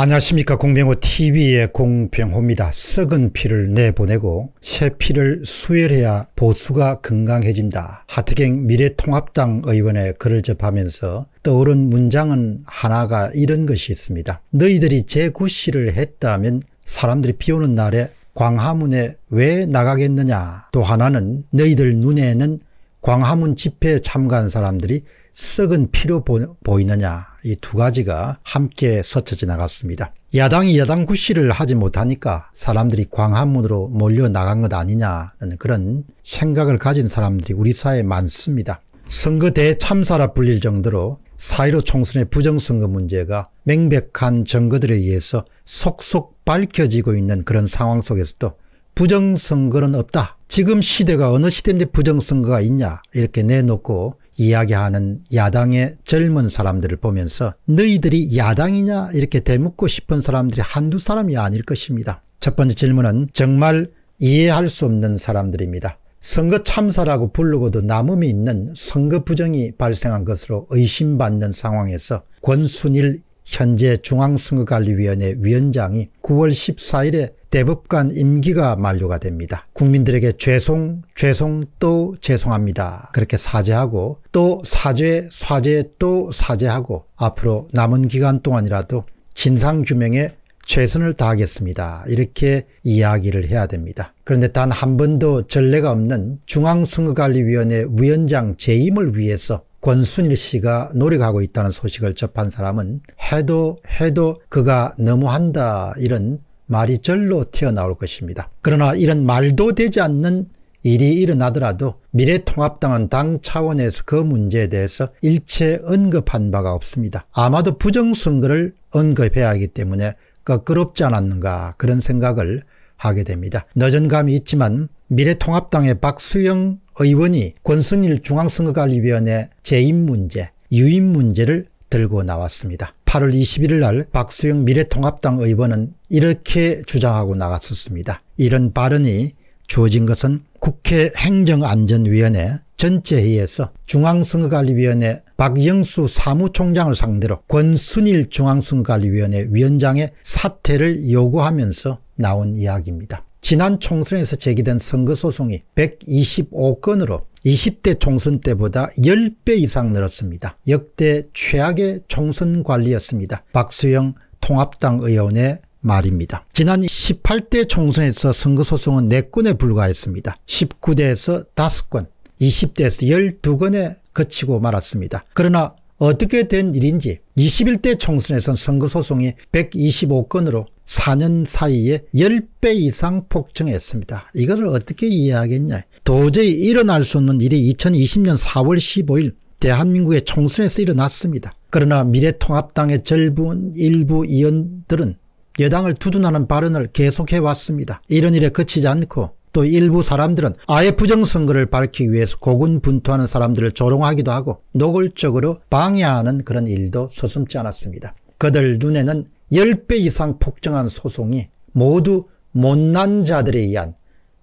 안녕하십니까 공병호 TV의 공병호입니다. 썩은 피를 내보내고 새 피를 수혈해야 보수가 건강해진다. 하태경 미래통합당 의원의 글을 접하면서 떠오른 문장은 하나가 이런 것이 있습니다. 너희들이 제구시를 했다면 사람들이 비오는 날에 광화문에 왜 나가겠느냐. 또 하나는 너희들 눈에는 광화문 집회에 참가한 사람들이 썩은 피로 보이느냐 이 두 가지가 함께 서쳐 지나갔습니다. 야당이 야당 구실을 하지 못하니까 사람들이 광화문으로 몰려나간 것 아니냐는 그런 생각을 가진 사람들이 우리 사회에 많습니다. 선거 대참사라 불릴 정도로 사이로 총선의 부정선거 문제가 명백한 증거들에 의해서 속속 밝혀지고 있는 그런 상황 속에서도 부정선거는 없다. 지금 시대가 어느 시대인데 부정선거가 있냐 이렇게 내놓고 이야기하는 야당의 젊은 사람들을 보면서 너희들이 야당이냐 이렇게 대묻고 싶은 사람들이 한두 사람이 아닐 것입니다. 첫 번째 질문은 정말 이해할 수 없는 사람들입니다. 선거 참사라고 부르고도 남음이 있는 선거 부정이 발생한 것으로 의심받는 상황에서 권순일 현재 중앙선거관리위원회 위원장이 9월 14일에 대법관 임기가 만료가 됩니다. 국민들에게 죄송, 죄송 또 죄송합니다. 그렇게 사죄하고 또 사죄, 사죄 또 사죄하고 앞으로 남은 기간 동안이라도 진상규명에 최선을 다하겠습니다. 이렇게 이야기를 해야 됩니다. 그런데 단 한 번도 전례가 없는 중앙선거관리위원회 위원장 재임을 위해서 권순일 씨가 노력하고 있다는 소식을 접한 사람은 해도 해도 그가 너무한다 이런 말이 절로 튀어나올 것입니다. 그러나 이런 말도 되지 않는 일이 일어나더라도 미래통합당은 당 차원에서 그 문제에 대해서 일체 언급한 바가 없습니다. 아마도 부정선거를 언급해야 하기 때문에 거끄럽지 않았는가 그런 생각을 하게 됩니다. 늦은 감이 있지만 미래통합당의 박수영 의원이 권순일 중앙선거관리위원회 재임 문제, 유임 문제를 들고 나왔습니다. 8월 21일 날 박수영 미래통합당 의원은 이렇게 주장하고 나갔었습니다. 이런 발언이 주어진 것은 국회 행정안전위원회 전체회의에서 중앙선거관리위원회 박영수 사무총장을 상대로 권순일 중앙선거관리위원회 위원장의 사퇴를 요구하면서 나온 이야기입니다. 지난 총선에서 제기된 선거소송이 125건으로 20대 총선 때보다 10배 이상 늘었습니다. 역대 최악의 총선 관리였습니다. 박수영 통합당 의원의 말입니다. 지난 18대 총선에서 선거소송은 4건에 불과했습니다. 19대에서 5건, 20대에서 12건에 그치고 말았습니다. 그러나 어떻게 된 일인지 21대 총선에선 선거소송이 125건으로 4년 사이에 10배 이상 폭증했습니다. 이거를 어떻게 이해하겠냐. 도저히 일어날 수 없는 일이 2020년 4월 15일 대한민국의 총선에서 일어났습니다. 그러나 미래통합당의 절분 일부 의원들은 여당을 두둔하는 발언을 계속해왔습니다. 이런 일에 그치지 않고 또 일부 사람들은 아예 부정선거를 밝히기 위해서 고군분투하는 사람들을 조롱하기도 하고 노골적으로 방해하는 그런 일도 서슴지 않았습니다. 그들 눈에는 10배 이상 폭증한 소송이 모두 못난 자들에 의한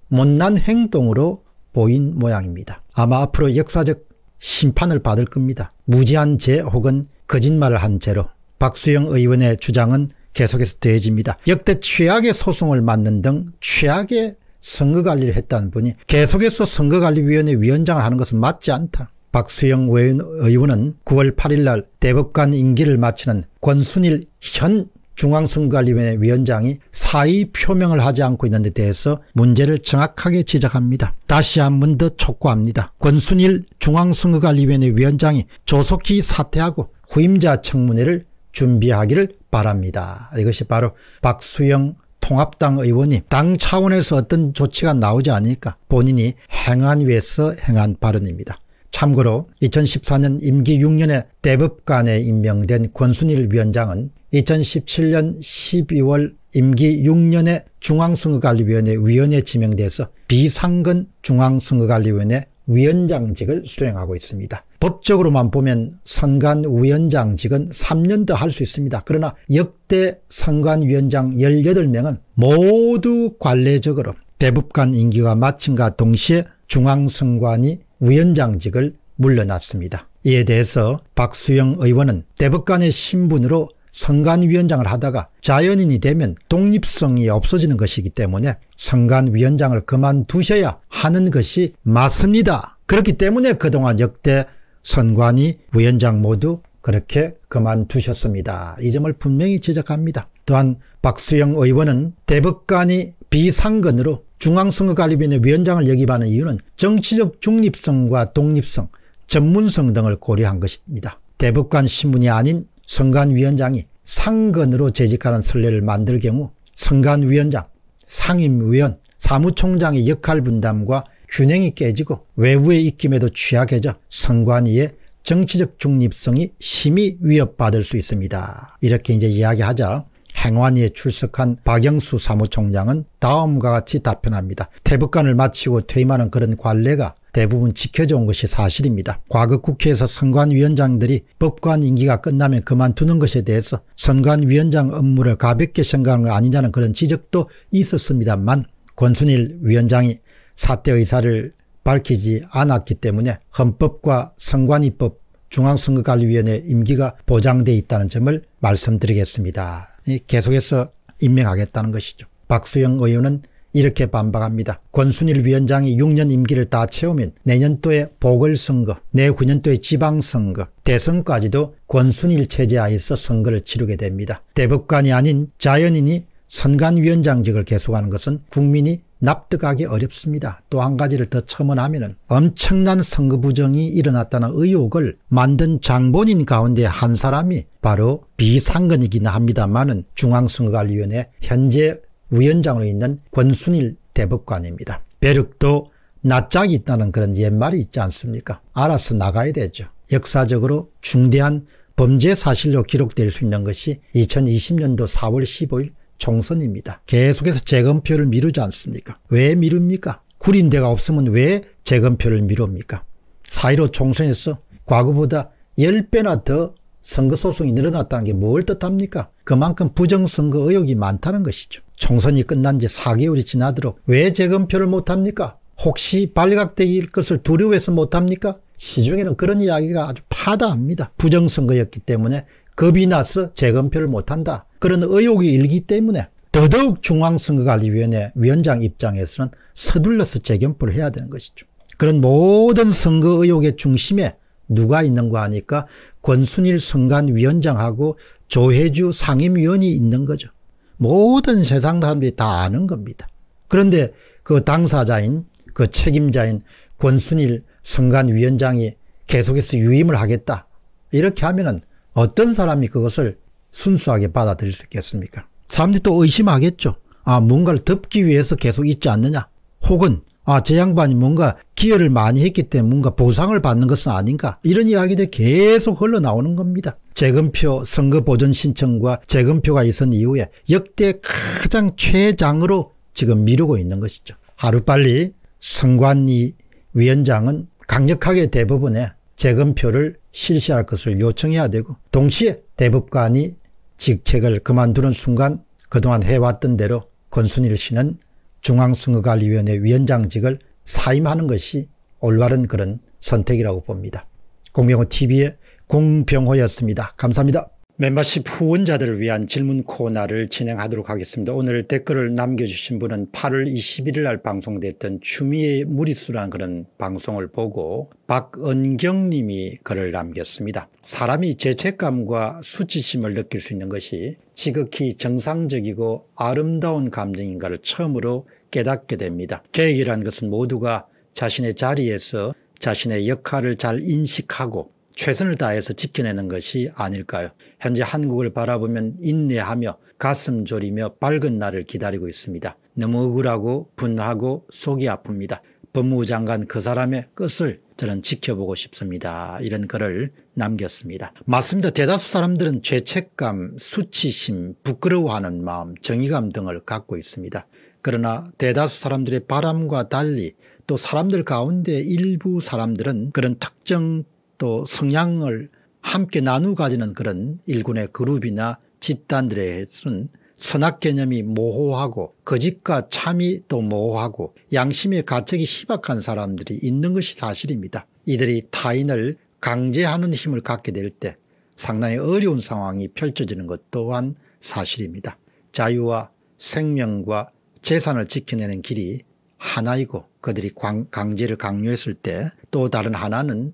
못난 행동으로 보인 모양입니다. 아마 앞으로 역사적 심판을 받을 겁니다. 무지한 죄 혹은 거짓말을 한 죄로 박수영 의원의 주장은 계속해서 되해집니다 역대 최악의 소송을 맞는등 최악의 선거관리를 했다는 분이 계속해서 선거관리위원회 위원장을 하는 것은 맞지 않다. 박수영 의원은 9월 8일 날 대법관 임기를 마치는 권순일 현 중앙선거관리위원회 위원장이 사의 표명을 하지 않고 있는 데 대해서 문제를 정확하게 지적합니다. 다시 한 번 더 촉구합니다. 권순일 중앙선거관리위원회 위원장이 조속히 사퇴하고 후임자 청문회를 준비하기를 바랍니다. 이것이 바로 박수영 통합당 의원이 당 차원에서 어떤 조치가 나오지 않으니까 본인이 행한 위에서 행한 발언입니다. 참고로 2014년 임기 6년에 대법관에 임명된 권순일 위원장은 2017년 12월 임기 6년에 중앙선거관리위원회 위원에 지명돼서 비상근 중앙선거관리위원회 위원장직을 수행하고 있습니다. 법적으로만 보면 선관위원장직은 3년 더 할 수 있습니다. 그러나 역대 선관위원장 18명은 모두 관례적으로 대법관 임기가 마침과 동시에 중앙선관위 위원장직을 물러났습니다. 이에 대해서 박수영 의원은 대법관의 신분으로 선관위원장을 하다가 자연인이 되면 독립성이 없어지는 것이기 때문에 선관위원장을 그만두셔야 하는 것이 맞습니다. 그렇기 때문에 그동안 역대 선관위 위원장 모두 그렇게 그만두셨습니다. 이 점을 분명히 지적합니다. 또한 박수영 의원은 대법관이 비상근으로 중앙선거관리위원회 위원장을 역임하는 이유는 정치적 중립성과 독립성, 전문성 등을 고려한 것입니다. 대법관 신문이 아닌 선관위원장이 상근으로 재직하는 선례를 만들 경우 선관위원장, 상임위원, 사무총장의 역할 분담과 균형이 깨지고 외부의 입김에도 취약해져 선관위의 정치적 중립성이 심히 위협받을 수 있습니다. 이렇게 이제 이야기하자 행안위에 출석한 박영수 사무총장은 다음과 같이 답변합니다. 태북관을 마치고 퇴임하는 그런 관례가 대부분 지켜져온 것이 사실입니다. 과거 국회에서 선관위원장들이 법관 임기가 끝나면 그만두는 것에 대해서 선관위원장 업무를 가볍게 생각한거 아니냐는 그런 지적도 있었습니다만 권순일 위원장이 사퇴 의사를 밝히지 않았기 때문에 헌법과 선관위법 중앙선거관리위원회 임기가 보장돼 있다는 점을 말씀드리겠습니다. 계속해서 임명하겠다는 것이죠. 박수영 의원은 이렇게 반박합니다. 권순일 위원장이 6년 임기를 다 채우면 내년도에 보궐선거, 내후년도에 지방선거, 대선까지도 권순일 체제 하에서 선거를 치르게 됩니다. 대법관이 아닌 자연인이 선관위원장직을 계속하는 것은 국민이 납득하기 어렵습니다. 또 한 가지를 더 첨언하면 엄청난 선거 부정이 일어났다는 의혹을 만든 장본인 가운데 한 사람이 바로 비상근이긴 합니다만은 중앙선거관리위원회 현재 위원장으로 있는 권순일 대법관입니다. 배륵도 낯짝이 있다는 그런 옛말이 있지 않습니까? 알아서 나가야 되죠. 역사적으로 중대한 범죄 사실로 기록될 수 있는 것이 2020년도 4월 15일 총선입니다. 계속해서 재검표를 미루지 않습니까? 왜 미룹니까? 구린 데가 없으면 왜 재검표를 미룹니까? 4.15 총선에서 과거보다 10배나 더 선거소송이 늘어났다는 게 뭘 뜻합니까? 그만큼 부정선거 의혹이 많다는 것이죠. 총선이 끝난 지 4개월이 지나도록 왜 재검표를 못합니까? 혹시 발각될 것을 두려워해서 못합니까? 시중에는 그런 이야기가 아주 파다합니다. 부정선거였기 때문에 겁이 나서 재검표를 못한다. 그런 의혹이 일기 때문에 더더욱 중앙선거관리위원회 위원장 입장에서는 서둘러서 재검포를 해야 되는 것이죠. 그런 모든 선거 의혹의 중심에 누가 있는가 하니까 권순일 선관위원장하고 조혜주 상임위원이 있는 거죠. 모든 세상 사람들이 다 아는 겁니다. 그런데 그 당사자인 그 책임자인 권순일 선관위원장이 계속해서 유임을 하겠다. 이렇게 하면은 어떤 사람이 그것을 순수하게 받아들일 수 있겠습니까? 사람들이 또 의심하겠죠. 아 뭔가를 덮기 위해서 계속 있지 않느냐. 혹은 아, 저 양반이 뭔가 기여를 많이 했기 때문에 뭔가 보상을 받는 것은 아닌가. 이런 이야기들이 계속 흘러나오는 겁니다. 재금표 선거 보전 신청과 재금표가 있은 이후에 역대 가장 최장으로 지금 미루고 있는 것이죠. 하루빨리 선관이 위원장은 강력하게 대법원에 재검표를 실시할 것을 요청해야 되고 동시에 대법관이 직책을 그만두는 순간 그동안 해왔던 대로 권순일 씨는 중앙선거관리위원회 위원장직을 사임하는 것이 올바른 그런 선택이라고 봅니다. 공병호 TV의 공병호였습니다. 감사합니다. 멤버십 후원자들을 위한 질문 코너를 진행하도록 하겠습니다. 오늘 댓글을 남겨주신 분은 8월 21일 날 방송됐던 추미애 무리수라는 그런 방송을 보고 박은경 님이 글을 남겼습니다. 사람이 죄책감과 수치심을 느낄 수 있는 것이 지극히 정상적이고 아름다운 감정인가를 처음으로 깨닫게 됩니다. 계획이란 것은 모두가 자신의 자리에서 자신의 역할을 잘 인식하고 최선을 다해서 지켜내는 것이 아닐까요? 현재 한국을 바라보면 인내하며 가슴 졸이며 밝은 날을 기다리고 있습니다. 너무 억울하고 분하고 속이 아픕니다. 법무부 장관 그 사람의 끝을 저는 지켜보고 싶습니다. 이런 글을 남겼습니다. 맞습니다. 대다수 사람들은 죄책감, 수치심, 부끄러워하는 마음, 정의감 등을 갖고 있습니다. 그러나 대다수 사람들의 바람과 달리 또 사람들 가운데 일부 사람들은 그런 특정 또 성향을 함께 나누 어 가지는 그런 일군의 그룹이나 집단들에선 선악 개념이 모호하고 거짓과 참이 또 모호하고 양심의 가책이 희박한 사람들이 있는 것이 사실입니다. 이들이 타인을 강제하는 힘을 갖게 될 때 상당히 어려운 상황이 펼쳐지는 것 또한 사실입니다. 자유와 생명과 재산을 지켜내는 길이 하나이고 그들이 강제를 강요했을 때 또 다른 하나는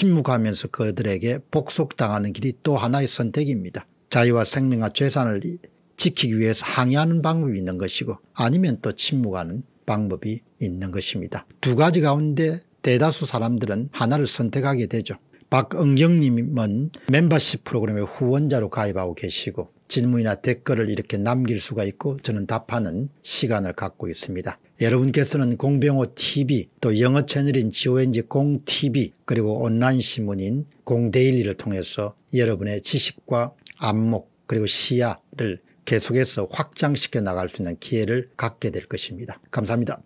침묵하면서 그들에게 복속당하는 길이 또 하나의 선택입니다. 자유와 생명과 재산을 지키기 위해서 항의하는 방법이 있는 것이고 아니면 또 침묵하는 방법이 있는 것입니다. 두 가지 가운데 대다수 사람들은 하나를 선택하게 되죠. 박은경님은 멤버십 프로그램의 후원자로 가입하고 계시고 질문이나 댓글을 이렇게 남길 수가 있고 저는 답하는 시간을 갖고 있습니다. 여러분께서는 공병호TV 또 영어 채널인 GONG 공TV 그리고 온라인 신문인 공데일리를 통해서 여러분의 지식과 안목 그리고 시야를 계속해서 확장시켜 나갈 수 있는 기회를 갖게 될 것입니다. 감사합니다.